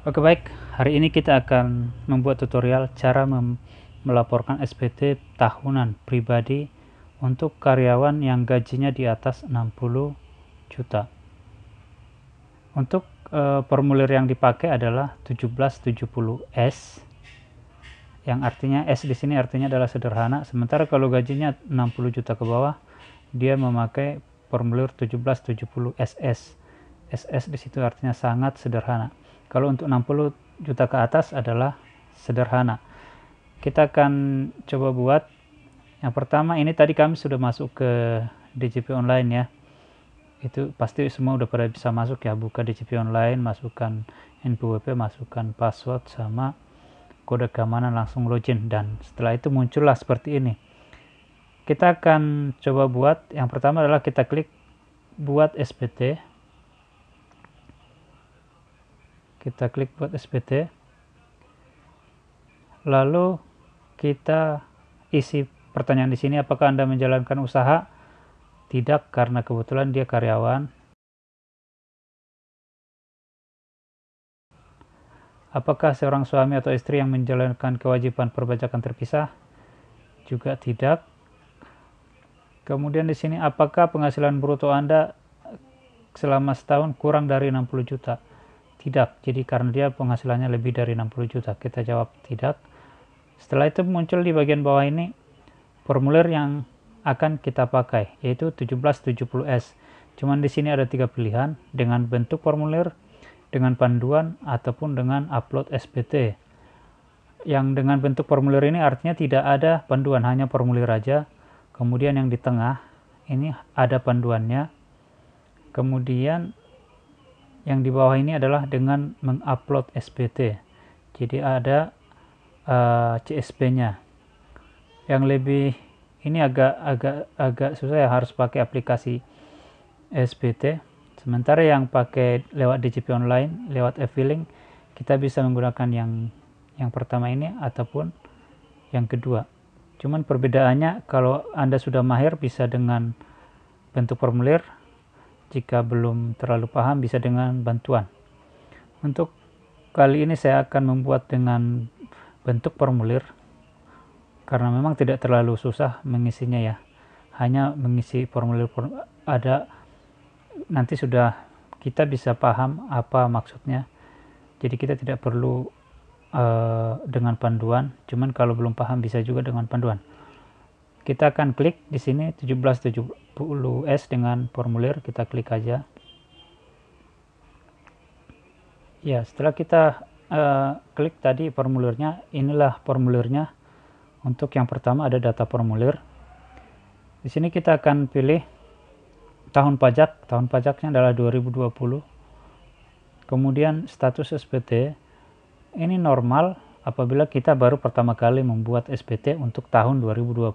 Oke baik, hari ini kita akan membuat tutorial cara melaporkan SPT tahunan pribadi untuk karyawan yang gajinya di atas 60 juta. Untuk e, formulir yang dipakai adalah 1770S yang artinya S di sini artinya adalah sederhana, sementara kalau gajinya 60 juta ke bawah dia memakai formulir 1770SS. SS di situ artinya sangat sederhana. Kalau untuk 60 juta ke atas adalah sederhana. Kita akan coba buat yang pertama ini tadi kami sudah masuk ke DJP online ya. Itu pasti semua udah pada bisa masuk ya, buka DJP online, masukkan NPWP, masukkan password sama kode keamanan langsung login dan setelah itu muncullah seperti ini. Kita akan coba buat yang pertama adalah kita klik buat SPT kita klik buat SPT lalu kita isi pertanyaan di sini apakah Anda menjalankan usaha tidak karena kebetulan dia karyawan apakah seorang suami atau istri yang menjalankan kewajiban perbajakan terpisah juga tidak kemudian di sini apakah penghasilan bruto Anda selama setahun kurang dari 60 juta tidak jadi karena dia penghasilannya lebih dari 60 juta kita jawab tidak setelah itu muncul di bagian bawah ini formulir yang akan kita pakai yaitu 1770S cuman di sini ada tiga pilihan dengan bentuk formulir dengan panduan ataupun dengan upload SPT yang dengan bentuk formulir ini artinya tidak ada panduan hanya formulir aja kemudian yang di tengah ini ada panduannya kemudian yang di bawah ini adalah dengan mengupload SPT jadi ada uh, eh, CSP nya yang lebih ini agak agak agak susah ya harus pakai aplikasi SPT sementara yang pakai lewat DCP online lewat e filing kita bisa menggunakan yang yang pertama ini ataupun yang kedua cuman perbedaannya kalau anda sudah mahir bisa dengan bentuk formulir jika belum terlalu paham bisa dengan bantuan. Untuk kali ini saya akan membuat dengan bentuk formulir karena memang tidak terlalu susah mengisinya ya. Hanya mengisi formulir ada nanti sudah kita bisa paham apa maksudnya. Jadi kita tidak perlu uh, dengan panduan, cuman kalau belum paham bisa juga dengan panduan kita akan klik di sini 17 10S dengan formulir kita klik aja ya setelah kita uh, klik tadi formulirnya inilah formulirnya untuk yang pertama ada data formulir di sini kita akan pilih tahun pajak tahun pajaknya adalah 2020 kemudian status SPT ini normal apabila kita baru pertama kali membuat SPT untuk tahun 2020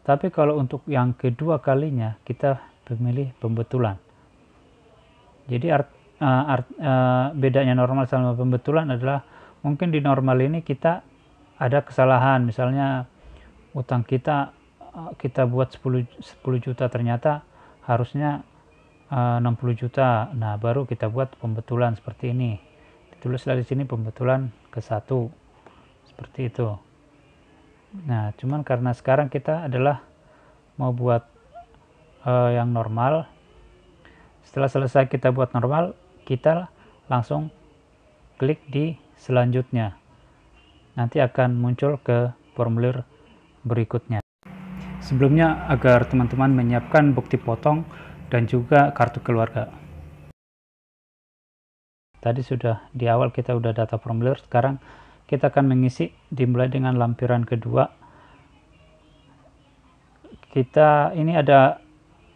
tapi kalau untuk yang kedua kalinya kita memilih pembetulan. Jadi art, uh, art, uh, bedanya normal sama pembetulan adalah mungkin di normal ini kita ada kesalahan misalnya utang kita eh, kita buat 10 10 juta ternyata harusnya uh, 60 juta. Nah, baru kita buat pembetulan seperti ini. Ditulislah di sini pembetulan ke satu. Seperti itu. Nah, cuman karena sekarang kita adalah mau buat uh, yang normal. Setelah selesai kita buat normal, kita langsung klik di selanjutnya. Nanti akan muncul ke formulir berikutnya. Sebelumnya agar teman-teman menyiapkan bukti potong dan juga kartu keluarga. Tadi sudah di awal kita udah data formulir, sekarang kita akan mengisi dimulai dengan lampiran kedua kita ini ada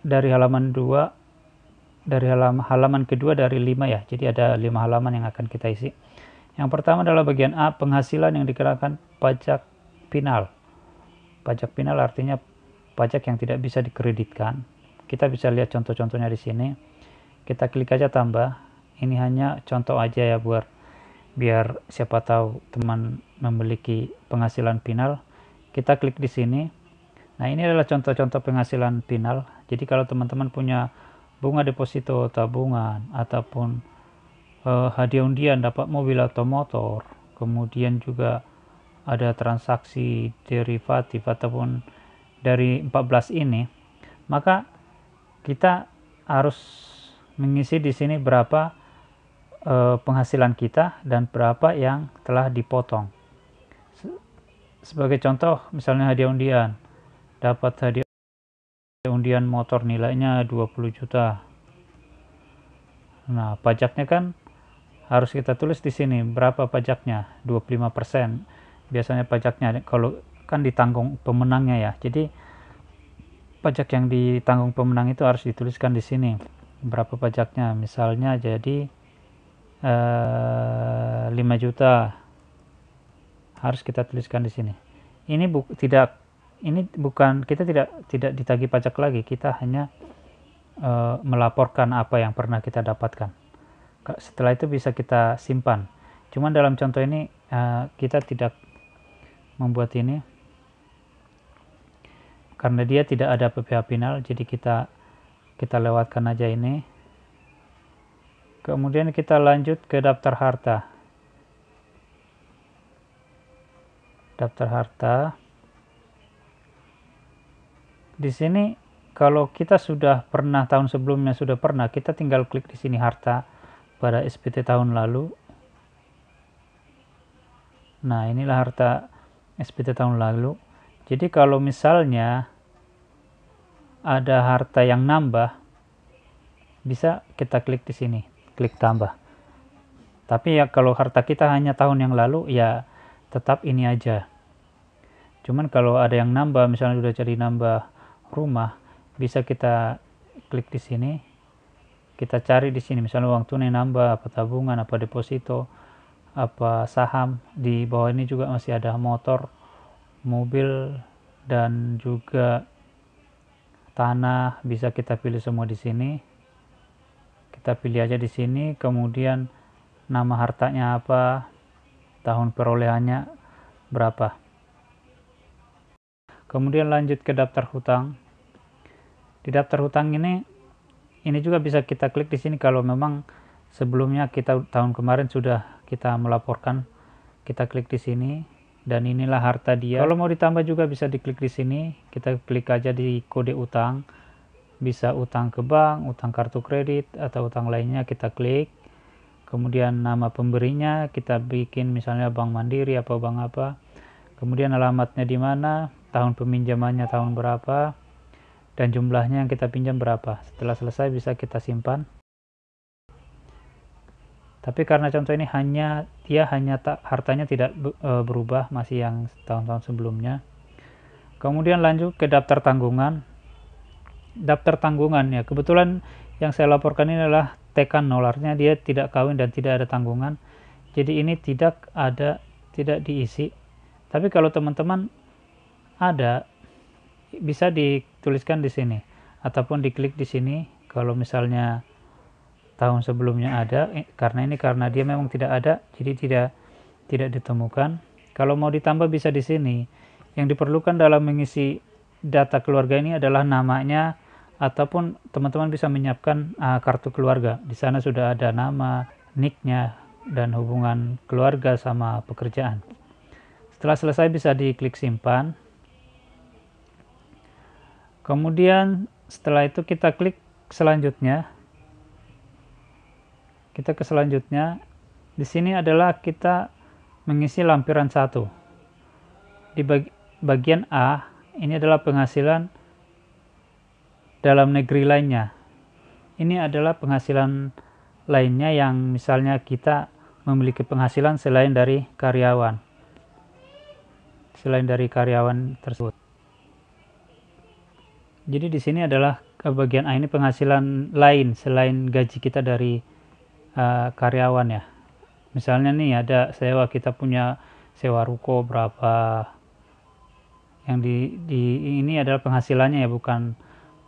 dari halaman 2 dari halaman, halaman kedua dari 5 ya jadi ada 5 halaman yang akan kita isi yang pertama adalah bagian A penghasilan yang dikenakan pajak final pajak final artinya pajak yang tidak bisa dikreditkan kita bisa lihat contoh-contohnya di sini kita klik aja tambah ini hanya contoh aja ya buat biar siapa tahu teman memiliki penghasilan final kita klik di sini nah ini adalah contoh-contoh penghasilan final jadi kalau teman-teman punya bunga deposito tabungan ataupun eh, hadiah undian dapat mobil atau motor kemudian juga ada transaksi derivatif ataupun dari 14 ini maka kita harus mengisi di sini berapa uh, penghasilan kita dan berapa yang telah dipotong. Sebagai contoh, misalnya hadiah undian. Dapat hadiah undian motor nilainya 20 juta. Nah, pajaknya kan harus kita tulis di sini berapa pajaknya 25% biasanya pajaknya kalau kan ditanggung pemenangnya ya jadi pajak yang ditanggung pemenang itu harus dituliskan di sini berapa pajaknya misalnya jadi 5 eh, juta harus kita tuliskan di sini ini bu tidak ini bukan kita tidak tidak ditagih pajak lagi kita hanya eh, melaporkan apa yang pernah kita dapatkan setelah itu bisa kita simpan cuman dalam contoh ini eh, kita tidak membuat ini karena dia tidak ada PPH final jadi kita kita lewatkan aja ini Kemudian kita lanjut ke daftar harta. Daftar harta. Di sini kalau kita sudah pernah tahun sebelumnya sudah pernah, kita tinggal klik di sini harta pada SPT tahun lalu. Nah, inilah harta SPT tahun lalu. Jadi kalau misalnya ada harta yang nambah, bisa kita klik di sini klik tambah tapi ya kalau harta kita hanya tahun yang lalu ya tetap ini aja cuman kalau ada yang nambah misalnya sudah jadi nambah rumah bisa kita klik di sini kita cari di sini misalnya uang tunai nambah apa tabungan apa deposito apa saham di bawah ini juga masih ada motor mobil dan juga tanah bisa kita pilih semua di sini kita pilih aja di sini kemudian nama hartanya apa tahun perolehannya berapa kemudian lanjut ke daftar hutang di daftar hutang ini ini juga bisa kita klik di sini kalau memang sebelumnya kita tahun kemarin sudah kita melaporkan kita klik di sini dan inilah harta dia kalau mau ditambah juga bisa diklik di sini kita klik aja di kode utang bisa utang ke bank, utang kartu kredit, atau utang lainnya kita klik. Kemudian nama pemberinya kita bikin misalnya bank mandiri atau bank apa. Kemudian alamatnya di mana, tahun peminjamannya tahun berapa, dan jumlahnya yang kita pinjam berapa. Setelah selesai bisa kita simpan. Tapi karena contoh ini hanya dia hanya tak hartanya tidak e, berubah masih yang tahun-tahun sebelumnya. Kemudian lanjut ke daftar tanggungan daftar tanggungan ya. Kebetulan yang saya laporkan ini adalah tekan nolarnya dia tidak kawin dan tidak ada tanggungan. Jadi ini tidak ada tidak diisi. Tapi kalau teman-teman ada bisa dituliskan di sini ataupun diklik di sini kalau misalnya tahun sebelumnya ada karena ini karena dia memang tidak ada jadi tidak tidak ditemukan. Kalau mau ditambah bisa di sini. Yang diperlukan dalam mengisi data keluarga ini adalah namanya, ataupun teman-teman bisa menyiapkan uh, kartu keluarga. Di sana sudah ada nama, nicknya, dan hubungan keluarga sama pekerjaan. Setelah selesai bisa diklik simpan. Kemudian setelah itu kita klik selanjutnya. Kita ke selanjutnya. Di sini adalah kita mengisi lampiran satu. Di bagian A, ini adalah penghasilan dalam negeri lainnya. Ini adalah penghasilan lainnya yang misalnya kita memiliki penghasilan selain dari karyawan. Selain dari karyawan tersebut. Jadi di sini adalah bagian A ah, ini penghasilan lain selain gaji kita dari uh, karyawan ya. Misalnya nih ada sewa kita punya sewa ruko berapa yang di, di ini adalah penghasilannya ya bukan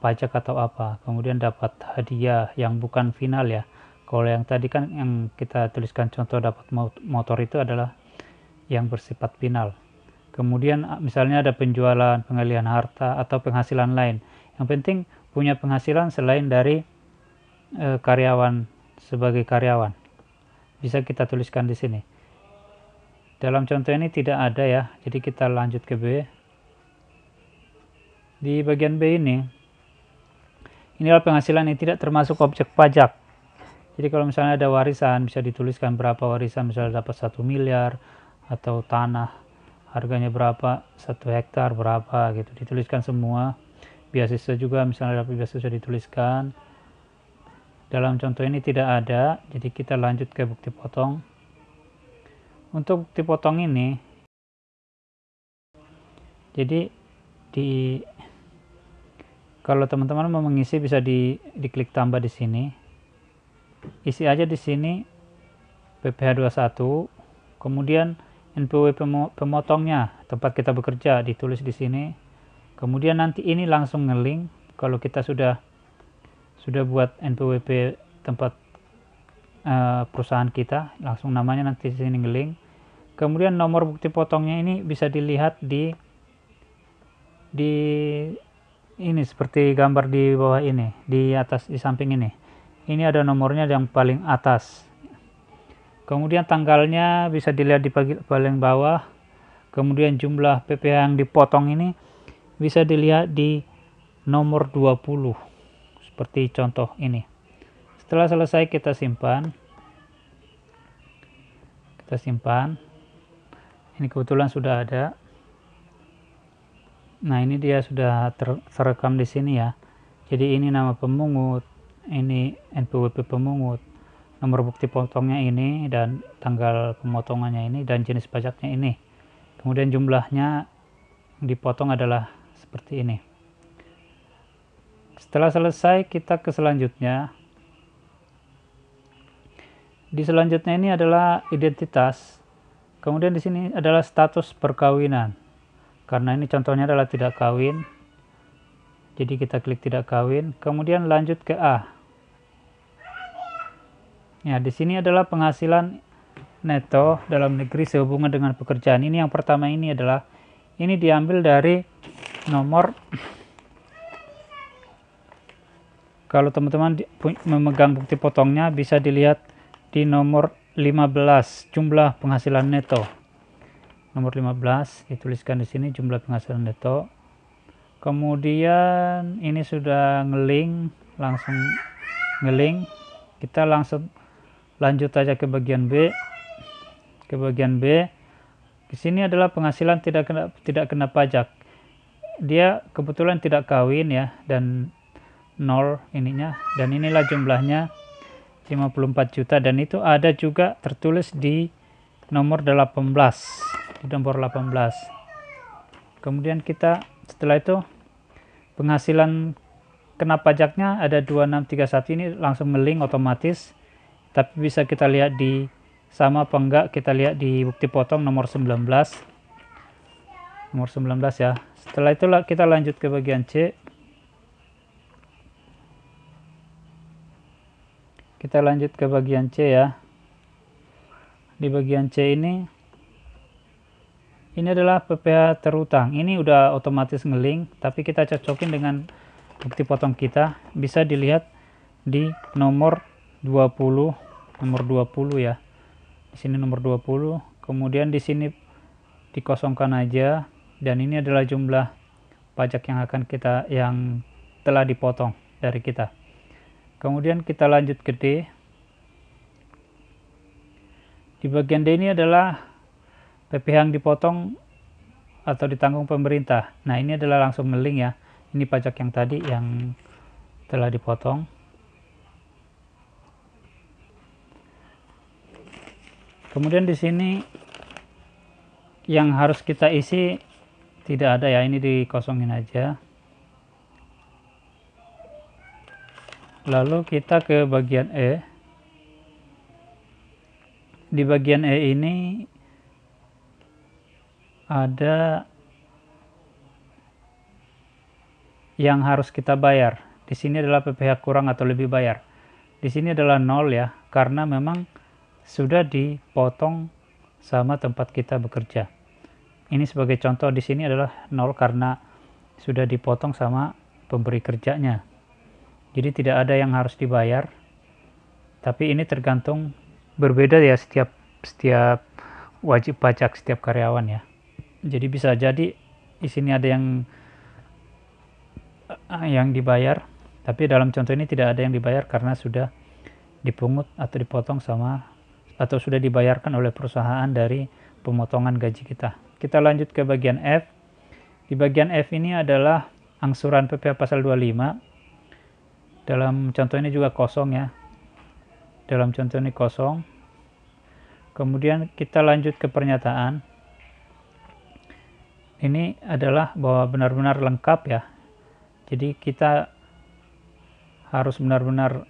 pajak atau apa kemudian dapat hadiah yang bukan final ya kalau yang tadi kan yang kita tuliskan contoh dapat motor itu adalah yang bersifat final kemudian ah, misalnya ada penjualan pengalihan harta atau penghasilan lain yang penting punya penghasilan selain dari e, karyawan sebagai karyawan bisa kita tuliskan di sini dalam contoh ini tidak ada ya jadi kita lanjut ke B di bagian B ini inilah penghasilan yang tidak termasuk objek pajak jadi kalau misalnya ada warisan bisa dituliskan berapa warisan misalnya dapat satu miliar atau tanah harganya berapa satu hektar berapa gitu dituliskan semua Biasiswa juga misalnya dapat beasiswa dituliskan dalam contoh ini tidak ada jadi kita lanjut ke bukti potong untuk bukti potong ini jadi di kalau teman-teman mau mengisi bisa di diklik tambah di sini isi aja di sini PPH 21 kemudian NPWP pemotongnya tempat kita bekerja ditulis di sini kemudian nanti ini langsung ngeling kalau kita sudah sudah buat NPWP tempat uh, perusahaan kita langsung namanya nanti di sini ngeling kemudian nomor bukti potongnya ini bisa dilihat di di ini seperti gambar di bawah ini di atas di samping ini ini ada nomornya yang paling atas kemudian tanggalnya bisa dilihat di paling bawah kemudian jumlah PPh yang dipotong ini bisa dilihat di nomor 20 seperti contoh ini setelah selesai kita simpan kita simpan ini kebetulan sudah ada Nah, ini dia sudah ter, terekam di sini ya. Jadi ini nama pemungut, ini NPWP pemungut, nomor bukti potongnya ini dan tanggal pemotongannya ini dan jenis pajaknya ini. Kemudian jumlahnya dipotong adalah seperti ini. Setelah selesai kita ke selanjutnya. Di selanjutnya ini adalah identitas. Kemudian di sini adalah status perkawinan karena ini contohnya adalah tidak kawin jadi kita klik tidak kawin kemudian lanjut ke A ya di sini adalah penghasilan neto dalam negeri sehubungan dengan pekerjaan ini yang pertama ini adalah ini diambil dari nomor kalau teman-teman memegang bukti potongnya bisa dilihat di nomor 15 jumlah penghasilan neto nomor 15 dituliskan di sini jumlah penghasilan neto kemudian ini sudah ngeling langsung ngeling kita langsung lanjut aja ke bagian B ke bagian B di sini adalah penghasilan tidak kena tidak kena pajak dia kebetulan tidak kawin ya dan nol ininya dan inilah jumlahnya 54 juta dan itu ada juga tertulis di nomor 18 di nomor 18 kemudian kita setelah itu penghasilan kena pajaknya ada 2631 ini langsung meling otomatis tapi bisa kita lihat di sama apa enggak kita lihat di bukti potong nomor 19 nomor 19 ya setelah itu kita lanjut ke bagian C kita lanjut ke bagian C ya di bagian C ini ini adalah PPH terutang ini udah otomatis ngeling tapi kita cocokin dengan bukti potong kita bisa dilihat di nomor 20 nomor 20 ya di sini nomor 20 kemudian di sini dikosongkan aja dan ini adalah jumlah pajak yang akan kita yang telah dipotong dari kita kemudian kita lanjut ke D di bagian D ini adalah PPH yang dipotong atau ditanggung pemerintah. Nah, ini adalah langsung meling ya. Ini pajak yang tadi yang telah dipotong. Kemudian di sini yang harus kita isi tidak ada ya, ini dikosongin aja. Lalu kita ke bagian E. Di bagian E ini ada yang harus kita bayar. Di sini adalah PPH kurang atau lebih bayar. Di sini adalah nol ya, karena memang sudah dipotong sama tempat kita bekerja. Ini sebagai contoh di sini adalah nol karena sudah dipotong sama pemberi kerjanya. Jadi tidak ada yang harus dibayar. Tapi ini tergantung berbeda ya setiap setiap wajib pajak setiap karyawan ya jadi bisa jadi di sini ada yang eh, yang dibayar tapi dalam contoh ini tidak ada yang dibayar karena sudah dipungut atau dipotong sama atau sudah dibayarkan oleh perusahaan dari pemotongan gaji kita kita lanjut ke bagian F di bagian F ini adalah angsuran PPh pasal 25 dalam contoh ini juga kosong ya dalam contoh ini kosong kemudian kita lanjut ke pernyataan ini adalah bahwa benar-benar lengkap ya jadi kita harus benar-benar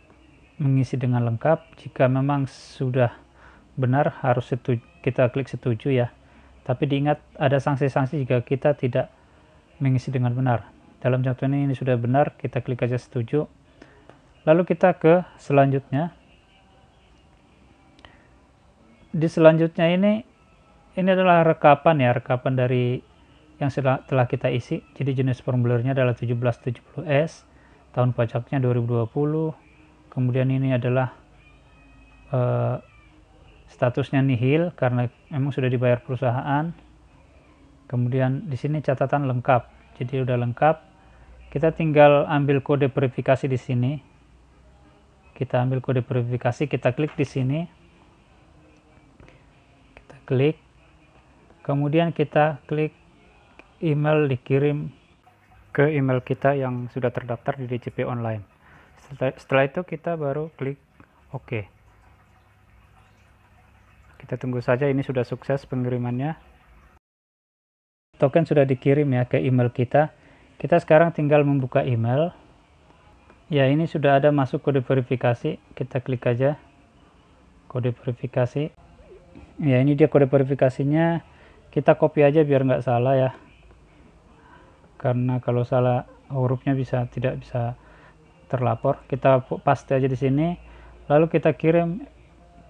mengisi dengan lengkap jika memang sudah benar harus setuju, kita klik setuju ya tapi diingat ada sanksi-sanksi jika kita tidak mengisi dengan benar dalam contoh ini, ini sudah benar kita klik aja setuju lalu kita ke selanjutnya di selanjutnya ini ini adalah rekapan ya rekapan dari yang telah kita isi. Jadi jenis formulirnya adalah 1770S, tahun pajaknya 2020. Kemudian ini adalah uh, statusnya nihil karena memang sudah dibayar perusahaan. Kemudian di sini catatan lengkap. Jadi sudah lengkap. Kita tinggal ambil kode verifikasi di sini. Kita ambil kode verifikasi, kita klik di sini. Kita klik. Kemudian kita klik email dikirim ke email kita yang sudah terdaftar di DCP online. Setelah itu kita baru klik OK. Kita tunggu saja ini sudah sukses pengirimannya. Token sudah dikirim ya ke email kita. Kita sekarang tinggal membuka email. Ya, ini sudah ada masuk kode verifikasi. Kita klik aja kode verifikasi. Ya, ini dia kode verifikasinya. Kita copy aja biar nggak salah ya karena kalau salah hurufnya bisa tidak bisa terlapor kita paste aja di sini lalu kita kirim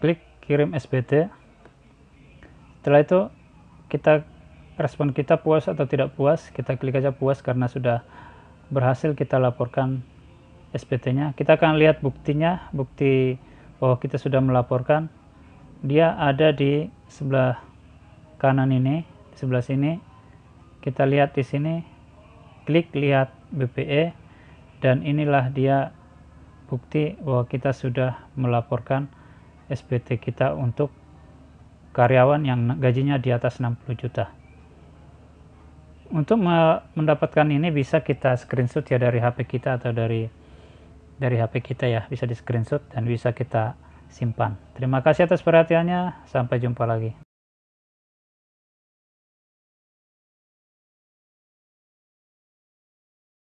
klik kirim SBT setelah itu kita respon kita puas atau tidak puas kita klik aja puas karena sudah berhasil kita laporkan SPT nya kita akan lihat buktinya bukti bahwa kita sudah melaporkan dia ada di sebelah kanan ini di sebelah sini kita lihat di sini klik lihat BPE dan inilah dia bukti bahwa kita sudah melaporkan SPT kita untuk karyawan yang gajinya di atas 60 juta. Untuk mendapatkan ini bisa kita screenshot ya dari HP kita atau dari dari HP kita ya, bisa di screenshot dan bisa kita simpan. Terima kasih atas perhatiannya, sampai jumpa lagi.